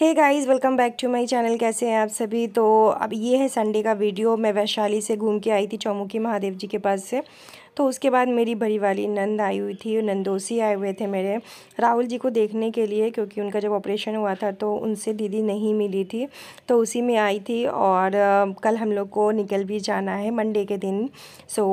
hey guys welcome back to my channel कैसे हैं आप सभी तो अब ये है संडे का वीडियो मैं वैशाली से घूम के आई थी चौमुखी महादेव जी के पास से तो उसके बाद मेरी बड़ी वाली नंद आई हुई थी नंदोसी आए हुए थे मेरे राहुल जी को देखने के लिए क्योंकि उनका जब ऑपरेशन हुआ था तो उनसे दीदी नहीं मिली थी तो उसी में आई थी और कल हम लोग को निकल भी जाना है मंडे के दिन सो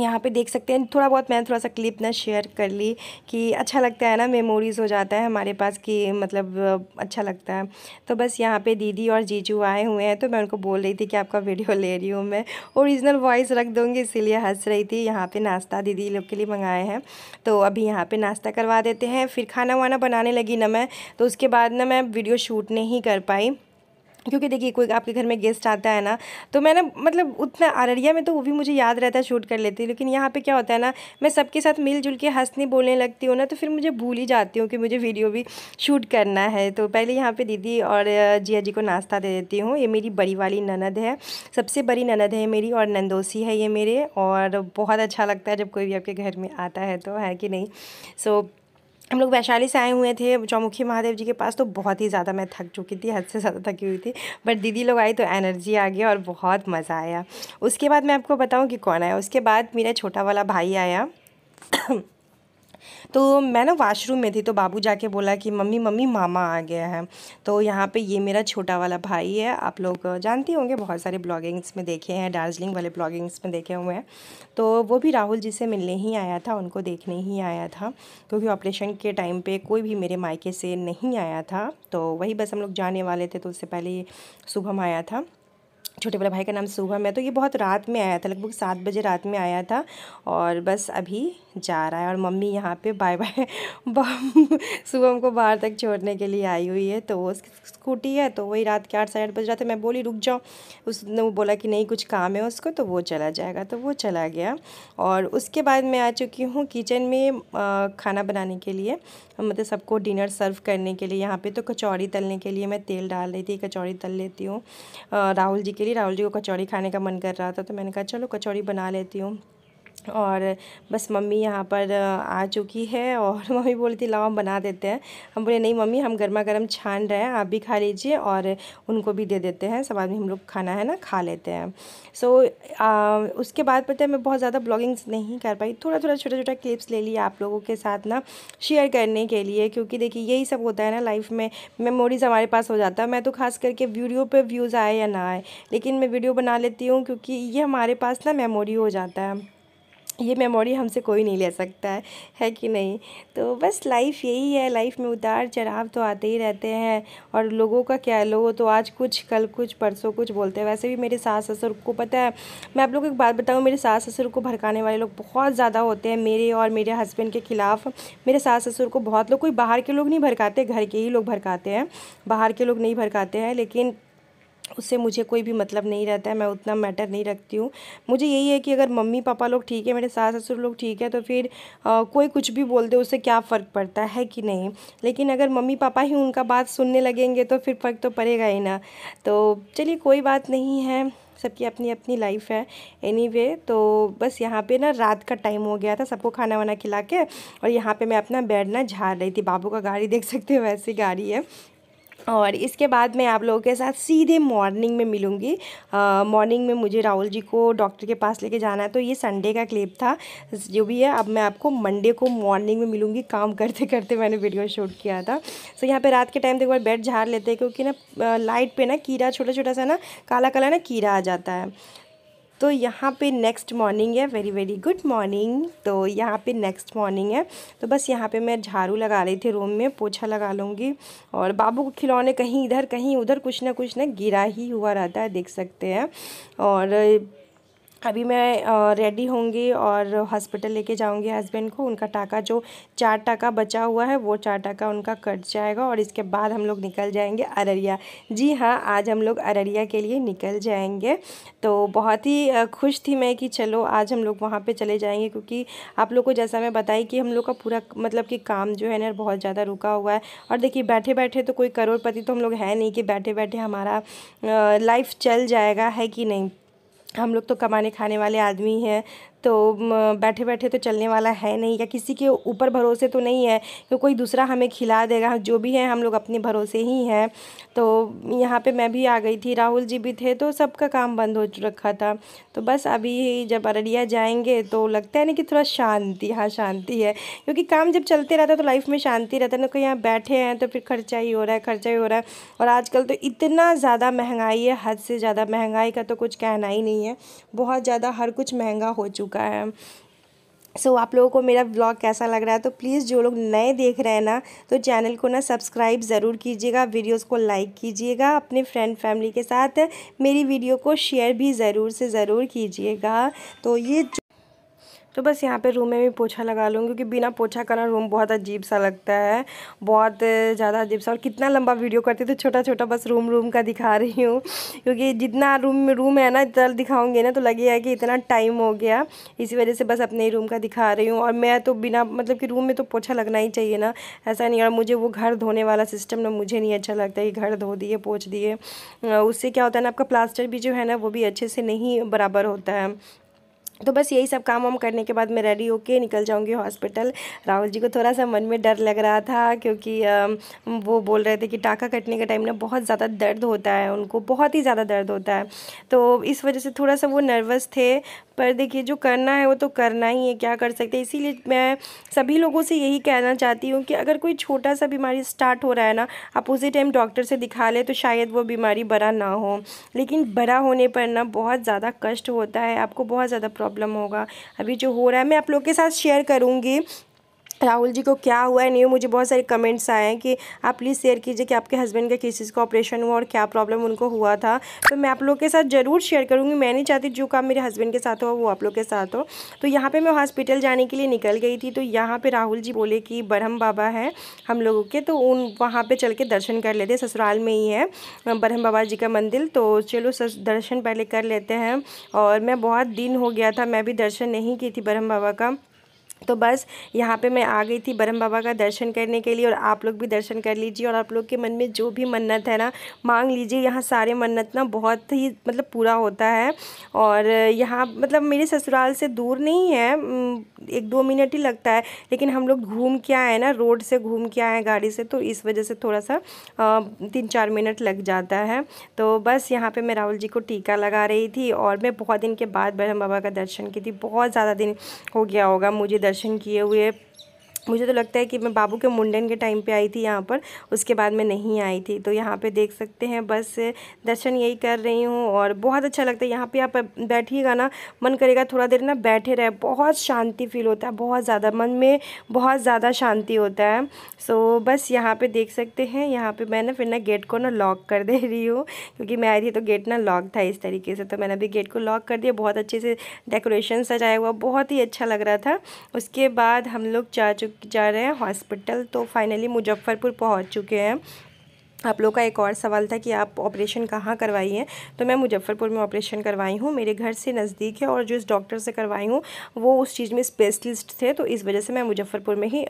यहाँ पे देख सकते हैं थोड़ा बहुत मैंने थोड़ा सा क्लिप ना शेयर कर ली कि अच्छा लगता है ना मेमोरीज़ हो जाता है हमारे पास कि मतलब अच्छा लगता है तो बस यहाँ पे दीदी और जीजू आए हुए हैं तो मैं उनको बोल रही थी कि आपका वीडियो ले रही हूँ मैं ओरिजिनल वॉइस रख दूँगी इसीलिए हंस रही थी यहाँ पर नाश्ता दीदी लोग के लिए मंगाए हैं तो अभी यहाँ पर नाश्ता करवा देते हैं फिर खाना वाना बनाने लगी ना मैं तो उसके बाद ना मैं वीडियो शूट नहीं कर पाई क्योंकि देखिए कोई आपके घर में गेस्ट आता है ना तो मैं ना मतलब उतना अररिया में तो वो भी मुझे याद रहता है शूट कर लेती लेकिन यहाँ पे क्या होता है ना मैं सबके साथ मिलजुल के हंसने बोलने लगती हूँ ना तो फिर मुझे भूल ही जाती हूँ कि मुझे वीडियो भी शूट करना है तो पहले यहाँ पे दीदी और जिया जी को नाश्ता दे देती हूँ ये मेरी बड़ी वाली ननद है सबसे बड़ी ननद है मेरी और नंदोसी है ये मेरे और बहुत अच्छा लगता है जब कोई भी आपके घर में आता है तो है कि नहीं सो so, हम लोग वैशाली से आए हुए थे चौमुखी महादेव जी के पास तो बहुत ही ज़्यादा मैं थक चुकी थी हद से ज़्यादा थकी हुई थी बट दीदी लोग आई तो एनर्जी आ गया और बहुत मज़ा आया उसके बाद मैं आपको बताऊँ कि कौन आया उसके बाद मेरा छोटा वाला भाई आया तो मैं ना वॉशरूम में थी तो बाबू जाके बोला कि मम्मी मम्मी मामा आ गया है तो यहाँ पे ये मेरा छोटा वाला भाई है आप लोग जानते होंगे बहुत सारे ब्लॉगिंग्स में देखे हैं दार्जिलिंग वाले ब्लॉगिंग्स में देखे हुए हैं तो वो भी राहुल जी से मिलने ही आया था उनको देखने ही आया था क्योंकि ऑपरेशन के टाइम पर कोई भी मेरे मायके से नहीं आया था तो वही बस हम लोग जाने वाले थे तो उससे पहले शुभम आया था छोटे वाले भाई का नाम शुभम है तो ये बहुत रात में आया था लगभग सात बजे रात में आया था और बस अभी जा रहा है और मम्मी यहाँ पे बाय बाय शुभम को बाहर तक छोड़ने के लिए आई हुई है तो वो स्कूटी है तो वही रात के आठ साढ़े आठ बज रहा था मैं बोली रुक जाओ उसने वो बोला कि नहीं कुछ काम है उसको तो वो चला जाएगा तो वो चला गया और उसके बाद मैं आ चुकी हूँ किचन में खाना बनाने के लिए मतलब सबको डिनर सर्व करने के लिए यहाँ पे तो कचौड़ी तलने के लिए मैं तेल डाल रही थी कचौड़ी तल लेती हूँ राहुल जी के लिए राहुल जी को कचौड़ी खाने का मन कर रहा था तो मैंने कहा चलो कचौड़ी बना लेती हूँ और बस मम्मी यहाँ पर आ चुकी है और मम्मी बोली थी लाओ हम बना देते हैं हम बोले नहीं मम्मी हम गर्मा गर्म छान रहे हैं आप भी खा लीजिए और उनको भी दे देते हैं सब आदमी हम लोग खाना है ना खा लेते हैं सो so, उसके बाद पता है मैं बहुत ज़्यादा ब्लॉगिंग्स नहीं कर पाई थोड़ा थोड़ा छोटा छोटा क्लिप्स ले लिया आप लोगों के साथ ना शेयर करने के लिए क्योंकि देखिए यही सब होता है ना लाइफ में मेमोरीज़ हमारे पास हो जाता है मैं तो खास करके वीडियो पर व्यूज़ आए या ना आए लेकिन मैं वीडियो बना लेती हूँ क्योंकि ये हमारे पास ना मेमोरी हो जाता है ये मेमोरी हमसे कोई नहीं ले सकता है है कि नहीं तो बस लाइफ यही है लाइफ में उतार चढ़ाव तो आते ही रहते हैं और लोगों का क्या है लोगों तो आज कुछ कल कुछ परसों कुछ बोलते हैं वैसे भी मेरे सास ससुर को पता है मैं आप लोग को एक बात बताऊँ मेरे सास ससुर को भड़काने वाले लोग बहुत ज़्यादा होते हैं मेरे और मेरे हस्बैंड के ख़िलाफ़ मेरे सास ससुर को बहुत लोग कोई बाहर के लोग नहीं भड़काते घर के ही लोग भड़काते हैं बाहर के लोग नहीं भड़काते हैं लेकिन उससे मुझे कोई भी मतलब नहीं रहता है मैं उतना मैटर नहीं रखती हूँ मुझे यही है कि अगर मम्मी पापा लोग ठीक है मेरे सास ससुर लोग ठीक है तो फिर आ, कोई कुछ भी बोल दे उससे क्या फ़र्क पड़ता है कि नहीं लेकिन अगर मम्मी पापा ही उनका बात सुनने लगेंगे तो फिर फ़र्क तो पड़ेगा ही ना तो चलिए कोई बात नहीं है सबकी अपनी अपनी लाइफ है एनी anyway, तो बस यहाँ पे ना रात का टाइम हो गया था सबको खाना वाना खिला के और यहाँ पे मैं अपना बेड ना झाड़ रही थी बाबू का गाड़ी देख सकते हो वैसी गाड़ी है और इसके बाद मैं आप लोगों के साथ सीधे मॉर्निंग में मिलूँगी मॉर्निंग में मुझे राहुल जी को डॉक्टर के पास लेके जाना है तो ये संडे का क्लिप था जो भी है अब मैं आपको मंडे को मॉर्निंग में मिलूँगी काम करते करते मैंने वीडियो शूट किया था सो यहाँ पे रात के टाइम तो एक बार बेड झाड़ लेते हैं क्योंकि ना लाइट पर ना कीड़ा छोटा छोटा सा ना काला काला ना कीड़ा आ जाता है तो यहाँ पे नेक्स्ट मॉर्निंग है वेरी वेरी गुड मॉर्निंग तो यहाँ पे नेक्स्ट मॉर्निंग है तो बस यहाँ पे मैं झाड़ू लगा रही थी रूम में पोछा लगा लूँगी और बाबू के खिलौने कहीं इधर कहीं उधर कुछ ना कुछ ना गिरा ही हुआ रहता है देख सकते हैं और अभी मैं रेडी होंगी और हॉस्पिटल लेके जाऊंगी हस्बैंड को उनका टाका जो चार टाका बचा हुआ है वो चार टाका उनका कट जाएगा और इसके बाद हम लोग निकल जाएंगे अररिया जी हाँ आज हम लोग अररिया के लिए निकल जाएंगे तो बहुत ही खुश थी मैं कि चलो आज हम लोग वहाँ पे चले जाएंगे क्योंकि आप लोग को जैसा मैं बताई कि हम लोग का पूरा मतलब कि काम जो है ना बहुत ज़्यादा रुका हुआ है और देखिए बैठे बैठे तो कोई करोड़पति तो हम लोग है नहीं कि बैठे बैठे हमारा लाइफ चल जाएगा है कि नहीं हम लोग तो कमाने खाने वाले आदमी हैं तो बैठे बैठे तो चलने वाला है नहीं या किसी के ऊपर भरोसे तो नहीं है कि कोई दूसरा हमें खिला देगा जो भी है हम लोग अपने भरोसे ही हैं तो यहाँ पे मैं भी आ गई थी राहुल जी भी थे तो सबका काम बंद हो रखा था तो बस अभी जब अररिया जाएंगे तो लगता है ना कि थोड़ा शांति हाँ शांति है क्योंकि काम जब चलते रहता है तो लाइफ में शांति रहता है ना कहीं यहाँ बैठे हैं तो फिर खर्चा ही हो रहा है खर्चा ही हो रहा है और आजकल तो इतना ज़्यादा महंगाई है हद से ज़्यादा महंगाई का तो कुछ कहना ही नहीं है बहुत ज़्यादा हर कुछ महंगा हो चुका चुका है सो so, आप लोगों को मेरा ब्लॉग कैसा लग रहा है तो प्लीज़ जो लोग नए देख रहे हैं ना तो चैनल को ना सब्सक्राइब ज़रूर कीजिएगा वीडियोस को लाइक कीजिएगा अपने फ्रेंड फैमिली के साथ मेरी वीडियो को शेयर भी ज़रूर से ज़रूर कीजिएगा तो ये तो बस यहाँ पे रूम में भी पोछा लगा लूँगी क्योंकि बिना पोछा करना रूम बहुत अजीब सा लगता है बहुत ज़्यादा अजीब सा और कितना लंबा वीडियो करती तो छोटा छोटा बस रूम रूम का दिखा रही हूँ क्योंकि जितना रूम रूम है ना इतना दिखाऊँगी ना तो लगेगा कि इतना टाइम हो गया इसी वजह से बस अपने ही रूम का दिखा रही हूँ और मैं तो बिना मतलब कि रूम में तो पोछा लगना ही चाहिए ना ऐसा नहीं और मुझे वो घर धोने वाला सिस्टम ना मुझे नहीं अच्छा लगता कि घर धो दिए पोछ दिए उससे क्या होता है ना आपका प्लास्टर भी जो है ना वो भी अच्छे से नहीं बराबर होता है तो बस यही सब काम वाम करने के बाद मैं रेडी होके निकल जाऊंगी हॉस्पिटल राहुल जी को थोड़ा सा मन में डर लग रहा था क्योंकि वो बोल रहे थे कि टाका कटने के टाइम ना बहुत ज़्यादा दर्द होता है उनको बहुत ही ज़्यादा दर्द होता है तो इस वजह से थोड़ा सा वो नर्वस थे पर देखिए जो करना है वो तो करना ही है क्या कर सकते हैं इसीलिए मैं सभी लोगों से यही कहना चाहती हूँ कि अगर कोई छोटा सा बीमारी स्टार्ट हो रहा है ना आप उसी टाइम डॉक्टर से दिखा ले तो शायद वो बीमारी बड़ा ना हो लेकिन बड़ा होने पर ना बहुत ज़्यादा कष्ट होता है आपको बहुत ज़्यादा प्रॉब्लम प्रॉब्लम होगा अभी जो हो रहा है मैं आप लोग के साथ शेयर करूँगी राहुल जी को क्या हुआ है नहीं मुझे बहुत सारे कमेंट्स आए हैं कि आप प्लीज़ शेयर कीजिए कि आपके हस्बैंड का किस चीज़ का ऑपरेशन हुआ और क्या प्रॉब्लम उनको हुआ था तो मैं आप लोगों के साथ ज़रूर शेयर करूँगी मैं नहीं चाहती जो काम मेरे हस्बैंड के साथ हो वो आप लोग के साथ हो तो यहाँ पर मैं हॉस्पिटल जाने के लिए निकल गई थी तो यहाँ पर राहुल जी बोले कि ब्रह्म बाबा है हम लोगों के तो उन वहाँ पर चल के दर्शन कर लेते ससुराल में ही है ब्रह्म बाबा जी का मंदिर तो चलो दर्शन पहले कर लेते हैं और मैं बहुत दिन हो गया था मैं भी दर्शन नहीं की थी ब्रह्म बाबा का तो बस यहाँ पे मैं आ गई थी ब्रह्म बाबा का दर्शन करने के लिए और आप लोग भी दर्शन कर लीजिए और आप लोग के मन में जो भी मन्नत है ना मांग लीजिए यहाँ सारे मन्नत ना बहुत ही मतलब पूरा होता है और यहाँ मतलब मेरे ससुराल से दूर नहीं है एक दो मिनट ही लगता है लेकिन हम लोग घूम के आए ना रोड से घूम के आए गाड़ी से तो इस वजह से थोड़ा सा तीन चार मिनट लग जाता है तो बस यहाँ पर मैं राहुल जी को टीका लगा रही थी और मैं बहुत दिन के बाद ब्रह्म बाबा का दर्शन की थी बहुत ज़्यादा दिन हो गया होगा मुझे दर्शन किए हुए मुझे तो लगता है कि मैं बाबू के मुंडन के टाइम पे आई थी यहाँ पर उसके बाद मैं नहीं आई थी तो यहाँ पे देख सकते हैं बस दर्शन यही कर रही हूँ और बहुत अच्छा लगता है यहाँ पे आप बैठिएगा ना मन करेगा थोड़ा देर ना बैठे रहे बहुत शांति फील होता है बहुत ज़्यादा मन में बहुत ज़्यादा शांति होता है सो बस यहाँ पर देख सकते हैं यहाँ पर मैं ना फिर ना गेट को ना लॉक कर दे रही हूँ क्योंकि मैं आई थी तो गेट ना लॉक था इस तरीके से तो मैंने अभी गेट को लॉक कर दिया बहुत अच्छे से डेकोरेशन सजाया हुआ बहुत ही अच्छा लग रहा था उसके बाद हम लोग जा चुके जा रहे हैं हॉस्पिटल तो फाइनली मुजफ्फ़रपुर पहुंच चुके हैं आप लोग का एक और सवाल था कि आप ऑपरेशन कहाँ करवाई हैं तो मैं मुजफ्फ़रपुर में ऑपरेशन करवाई हूँ मेरे घर से नज़दीक है और जो इस डॉक्टर से करवाई हूँ वो उस चीज़ में स्पेशलिस्ट थे तो इस वजह से मैं मुजफ्फ़रपुर में ही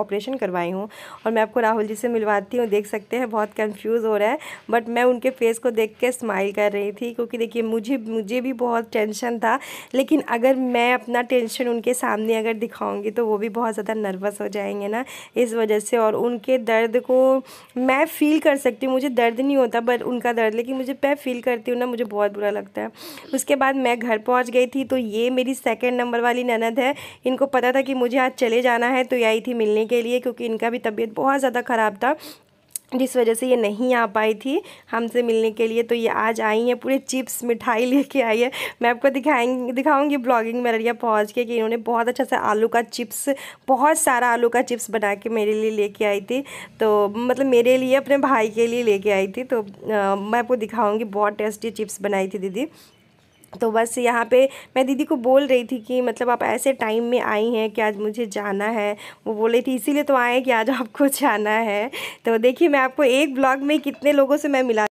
ऑपरेशन करवाई हूँ और मैं आपको राहुल जी से मिलवाती हूँ देख सकते हैं बहुत कन्फ्यूज़ हो रहा है बट मैं उनके फेस को देख के स्माइल कर रही थी क्योंकि देखिए मुझे मुझे भी बहुत टेंशन था लेकिन अगर मैं अपना टेंशन उनके सामने अगर दिखाऊँगी तो वो भी बहुत ज़्यादा नर्वस हो जाएंगे ना इस वजह से और उनके दर्द को मैं पैर फील कर सकती हूँ मुझे दर्द नहीं होता बट उनका दर्द लेकिन मुझे पैर फील करती हूँ ना मुझे बहुत बुरा लगता है उसके बाद मैं घर पहुँच गई थी तो ये मेरी सेकेंड नंबर वाली ननद है इनको पता था कि मुझे आज चले जाना है तो आई थी मिलने के लिए क्योंकि इनका भी तबीयत बहुत ज़्यादा ख़राब था जिस वजह से ये नहीं आ पाई थी हमसे मिलने के लिए तो ये आज आई है पूरे चिप्स मिठाई लेके आई है मैं आपको दिखाएंगी दिखाऊंगी ब्लॉगिंग में अररिया पहुंच के कि इन्होंने बहुत अच्छा सा आलू का चिप्स बहुत सारा आलू का चिप्स बना के मेरे लिए लेके आई थी तो मतलब मेरे लिए अपने भाई के लिए लेके आई थी तो आ, मैं आपको दिखाऊँगी बहुत टेस्टी चिप्स बनाई थी दीदी तो बस यहाँ पे मैं दीदी को बोल रही थी कि मतलब आप ऐसे टाइम में आई हैं कि आज मुझे जाना है वो बोल रही थी इसीलिए तो आए कि आज आपको जाना है तो देखिए मैं आपको एक ब्लॉग में कितने लोगों से मैं मिला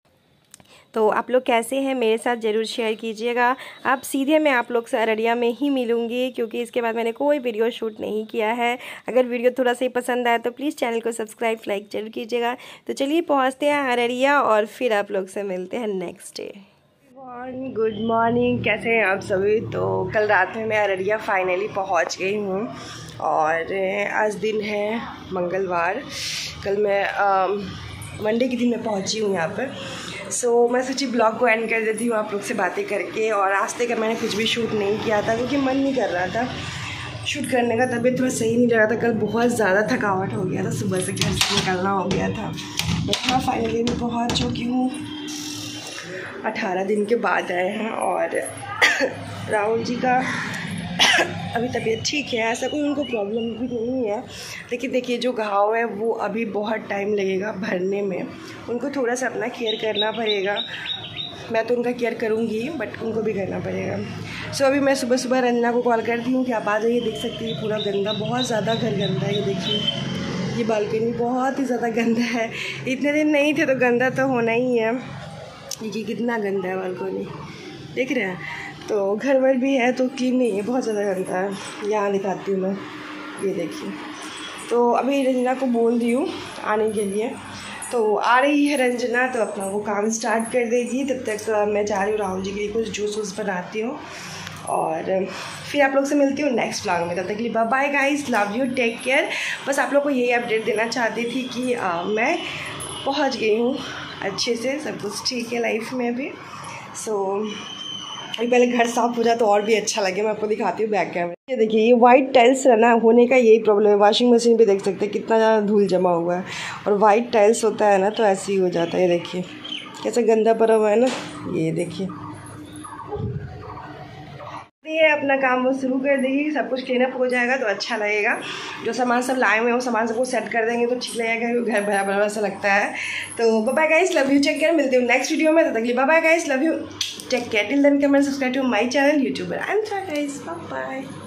तो आप लोग कैसे हैं मेरे साथ ज़रूर शेयर कीजिएगा आप सीधे मैं आप लोग से अररिया में ही मिलूँगी क्योंकि इसके बाद मैंने कोई वीडियो शूट नहीं किया है अगर वीडियो थोड़ा सा ही पसंद आए तो प्लीज़ चैनल को सब्सक्राइब लाइक जरूर कीजिएगा तो चलिए पहुँचते हैं अररिया और फिर आप लोग से मिलते हैं नेक्स्ट डे गुड मॉर्निंग कैसे हैं आप सभी तो कल रात में मैं अररिया फाइनली पहुंच गई हूं और आज दिन है मंगलवार कल मैं मंडे के दिन मैं पहुंची हूं यहां पर सो so, मैं सोची ब्लॉग को एंड कर देती हूँ आप लोग से बातें करके और रास्ते का मैंने कुछ भी शूट नहीं किया था क्योंकि मन नहीं कर रहा था शूट करने का तबीयत थोड़ा सही नहीं लगा था कल बहुत ज़्यादा थकावट हो गया था सुबह से घर से निकलना हो गया था मैं फाइनली मैं पहुँच चुकी हूँ अठारह दिन के बाद आए हैं और राहुल जी का अभी तबीयत ठीक है ऐसा कोई उनको प्रॉब्लम भी नहीं है लेकिन देखिए जो घाव है वो अभी बहुत टाइम लगेगा भरने में उनको थोड़ा सा अपना केयर करना पड़ेगा मैं तो उनका केयर करूँगी बट उनको भी करना पड़ेगा सो so, अभी मैं सुबह सुबह रंजना को कॉल करती हूँ कि आप आ जाइए देख सकती है पूरा गंदा बहुत ज़्यादा घर गंदा है ये देखिए ये बालकनी बहुत ही ज़्यादा गंदा है इतने दिन नहीं थे तो गंदा तो होना ही है देखिए कितना गंदा है बालकोनी देख रहे हैं तो घर वर भी है तो क्लीन नहीं है बहुत ज़्यादा गंदा है यहाँ दिखाती हूँ मैं ये देखिए तो अभी रंजना को बोल रही हूँ आने के लिए तो आ रही है रंजना तो अपना वो काम स्टार्ट कर देगी तब तक तो मैं जा रही हूँ राहुल जी के लिए कुछ जूस वूस बनाती हूँ और फिर आप लोग से मिलती हूँ नेक्स्ट ब्लॉग में तब तक लिए bye guys love you take care बस आप लोग को यही अपडेट देना चाहती थी कि आ, मैं पहुँच गई हूँ अच्छे से सब कुछ ठीक है लाइफ में अभी सो so, अभी पहले घर साफ हो जाए तो और भी अच्छा लगे मैं आपको दिखाती हूँ बैक कैमरा ये देखिए ये वाइट टाइल्स रहना होने का यही प्रॉब्लम है वॉशिंग मशीन पे देख सकते हैं कितना ज़्यादा धूल जमा हुआ है और वाइट टाइल्स होता है ना तो ऐसे ही हो जाता है ये देखिए कैसा गंदा पड़ा हुआ है ना ये देखिए है अपना काम वो शुरू कर देगी सब कुछ क्लीन अप हो जाएगा तो अच्छा लगेगा जो सामान सब लाए हुए हैं वो सामान सबको सेट कर देंगे तो ठीक लगेगा क्योंकि घर बड़ा भरा सा लगता है तो bye guys love you check care मिलती हूँ नेक्स्ट वीडियो में तो तक bye guys love you check care till then camera subscribe to my channel youtuber and guys bye